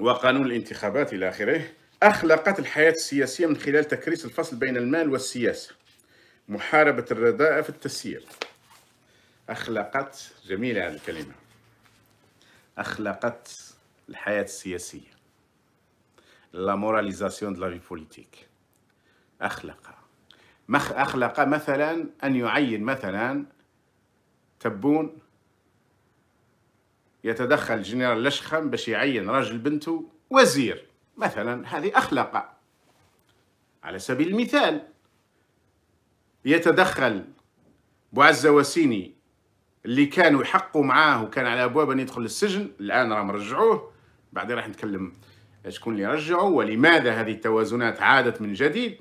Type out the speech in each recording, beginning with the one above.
وقانون الانتخابات إلى آخره أخلقت الحياة السياسية من خلال تكريس الفصل بين المال والسياسة محاربة الرداءة في التسيير أخلقت جميلة هذه الكلمة أخلقت الحياة السياسية لا موراليزاسيون دو لا في بوليتيك أخلق أخلق مثلا أن يعين مثلا تبون يتدخل الجنرال لشخم باش يعين راجل بنته وزير مثلا هذه أخلاق على سبيل المثال يتدخل بوعزة وسيني اللي كانوا يحقوا معاه وكان على ابواب ان يدخل للسجن الان راهم رجعوه بعدين راح نتكلم شكون اللي رجعوا ولماذا هذه التوازنات عادت من جديد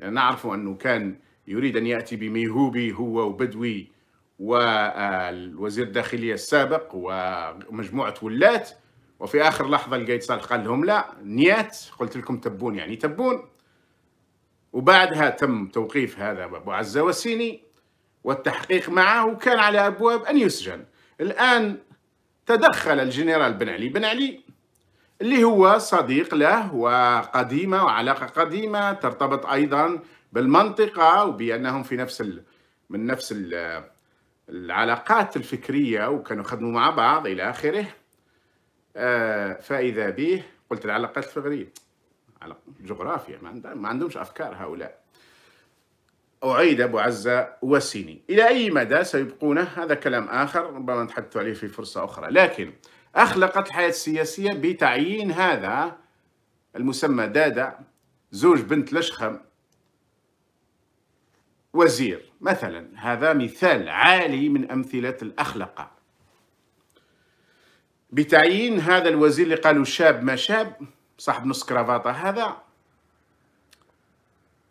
نعرف انه كان يريد ان ياتي بميهوبي هو وبدوي والوزير الداخلية السابق ومجموعة ولات وفي آخر لحظة لقيت صالح قال لهم لا نيات قلت لكم تبون يعني تبون وبعدها تم توقيف هذا أبو عزة وسيني والتحقيق معه وكان على أبواب أن يسجن الآن تدخل الجنرال بن علي بن علي اللي هو صديق له وقديمة وعلاقة قديمة ترتبط أيضا بالمنطقة وبأنهم في نفس ال... من نفس ال... العلاقات الفكرية وكانوا خدموا مع بعض إلى آخره آه، فإذا به قلت العلاقات الفكرية جغرافيا ما عندهمش أفكار هؤلاء أعيد أبو عزة وسيني إلى أي مدى سيبقونه هذا كلام آخر ربما نتحدث عليه في فرصة أخرى لكن أخلقت الحياة السياسية بتعيين هذا المسمى دادا زوج بنت لشخم وزير مثلا هذا مثال عالي من أمثلة الأخلاق بتعيين هذا الوزير اللي قالوا شاب ما شاب صاحب نص كرافاطة هذا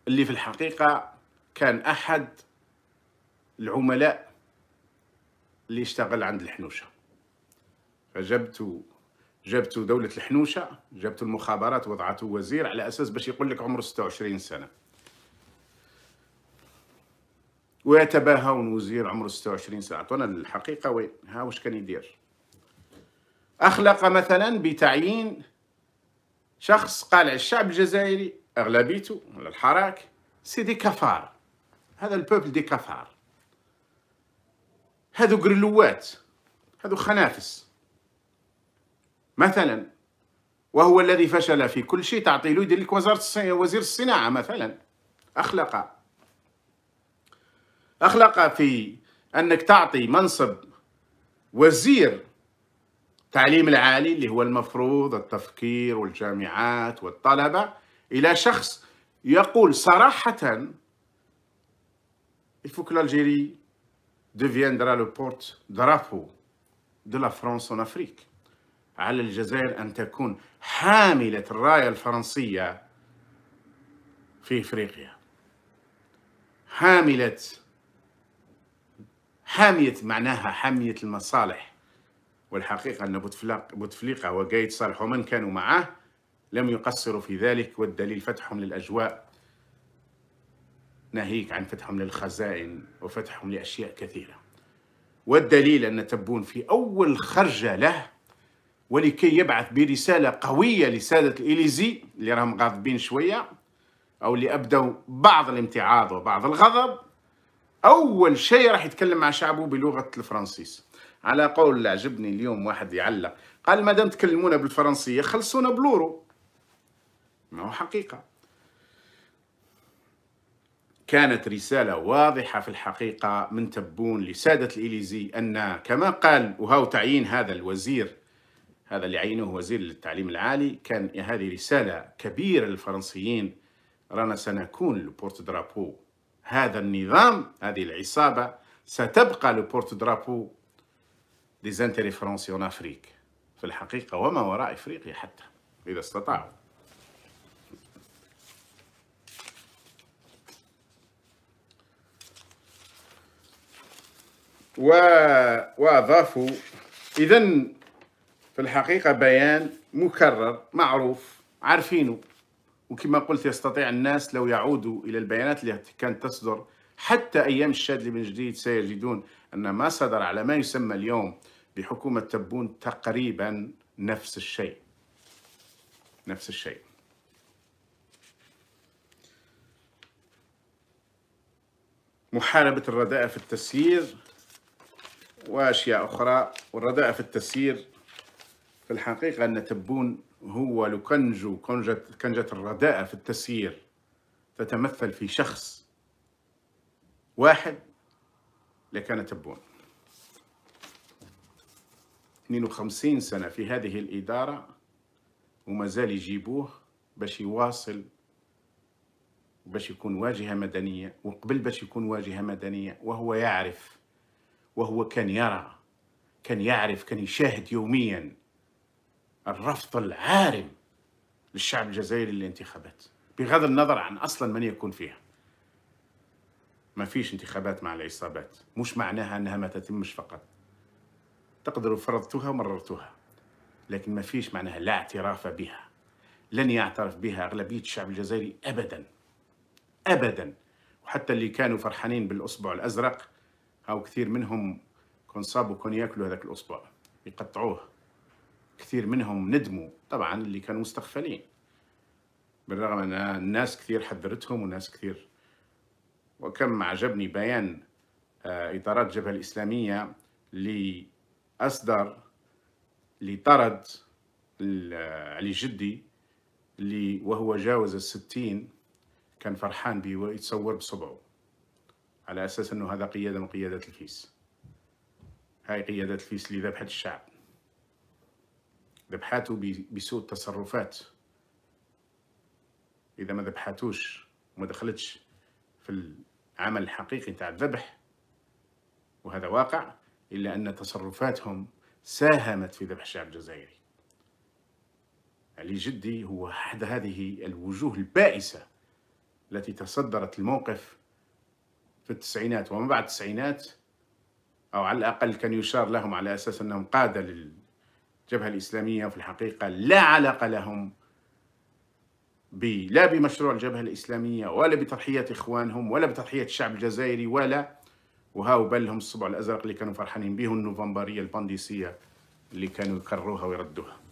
اللي في الحقيقة كان أحد العملاء اللي اشتغل عند الحنوشة فجبت جابته دولة الحنوشة جابته المخابرات وضعته وزير على أساس باش يقول لك عمره 26 سنة ويتباهون وزير عمره 26 سنه عطونا الحقيقه وين ها واش كان يدير اخلق مثلا بتعيين شخص قال الشعب الجزائري اغلبيته ولا الحراك سيدي كفار هذا البوبل دي كفار هذو قرلوات هذو خنافس مثلا وهو الذي فشل في كل شيء تعطيله يدير لك وزير الصناعه مثلا اخلق أخلاقها في أنك تعطي منصب وزير التعليم العالي اللي هو المفروض التفكير والجامعات والطلبة إلى شخص يقول صراحة يفوك الجيري que l'Algérie deviendra le porte-drapeau de la France en Afrique. على الجزائر أن تكون حاملة الراية الفرنسية في إفريقيا. حاملة حامية معناها حامية المصالح والحقيقة أن بوتفليقة وقايد صالح ومن كانوا معه لم يقصروا في ذلك والدليل فتحهم للأجواء ناهيك عن فتحهم للخزائن وفتحهم لأشياء كثيرة والدليل أن تبون في أول خرجة له ولكي يبعث برسالة قوية لسادة الإليزي اللي راهم غاضبين شوية أو اللي أبدوا بعض الامتعاض وبعض الغضب اول شيء راح يتكلم مع شعبه بلغه الفرنسيس على قول اللي عجبني اليوم واحد يعلق قال ما دام تكلمونا بالفرنسيه خلصونا بلورو ما هو حقيقه كانت رسالة واضحة في الحقيقة من تبون لسادة الإليزي أن كما قال وهو تعيين هذا الوزير هذا اللي عينه وزير للتعليم العالي كان هذه رسالة كبيرة للفرنسيين رانا سنكون البورت درابو هذا النظام هذه العصابة ستبقى لو بورت درابو دي زانتيري فرونسي اون افريك في الحقيقة وما وراء افريقيا حتى اذا استطاعوا و... واضافوا اذا في الحقيقة بيان مكرر معروف عارفينه وكما قلت يستطيع الناس لو يعودوا إلى البيانات التي كانت تصدر حتى أيام الشاذلي من جديد سيجدون أن ما صدر على ما يسمى اليوم بحكومة تبون تقريبا نفس الشيء نفس الشيء محاربة الرداء في التسيير وأشياء أخرى والرداء في التسيير في الحقيقة أن تبون هو كان كنجة الرداءة في التسيير تتمثل في شخص واحد لكان تبون 52 سنة في هذه الإدارة وما زال يجيبوه باش يواصل باش يكون واجهة مدنية وقبل باش يكون واجهة مدنية وهو يعرف وهو كان يرى كان يعرف كان يشاهد يومياً الرفض العارم للشعب الجزائري للانتخابات بغض النظر عن أصلا من يكون فيها ما فيش انتخابات مع العصابات مش معناها أنها ما تتمش فقط تقدروا فرضتوها ومررتوها لكن ما فيش معناها لا اعتراف بها لن يعترف بها أغلبية الشعب الجزائري أبدا أبدا وحتى اللي كانوا فرحانين بالأصبع الأزرق أو كثير منهم كون صابوا كون ياكلوا هذاك الأصبع يقطعوه كثير منهم ندموا طبعا اللي كانوا مستغفلين بالرغم ان الناس كثير حذرتهم وناس كثير وكم عجبني بيان إدارات آه، الجبهة الإسلامية اللي أصدر اللي طرد علي جدي اللي وهو جاوز الستين كان فرحان به ويتصور بصبعه على أساس أنه هذا قيادة من قيادات الفيس هاي قيادات الفيس اللي ذبحت الشعب ذبحاته بسوء التصرفات اذا ما ذبحاتوش وما دخلتش في العمل الحقيقي تاع الذبح وهذا واقع الا ان تصرفاتهم ساهمت في ذبح الشعب الجزائري علي جدي هو احد هذه الوجوه البائسه التي تصدرت الموقف في التسعينات وما بعد التسعينات او على الاقل كان يشار لهم على اساس انهم قاده لل الجبهة الإسلامية في الحقيقة لا علاقة لهم بي لا بمشروع الجبهة الإسلامية ولا بتضحية إخوانهم ولا بتضحية الشعب الجزائري ولا وهاو بلهم الصبع الأزرق اللي كانوا فرحانين به النوفمبرية البنديسية اللي كانوا يكرروها ويردوها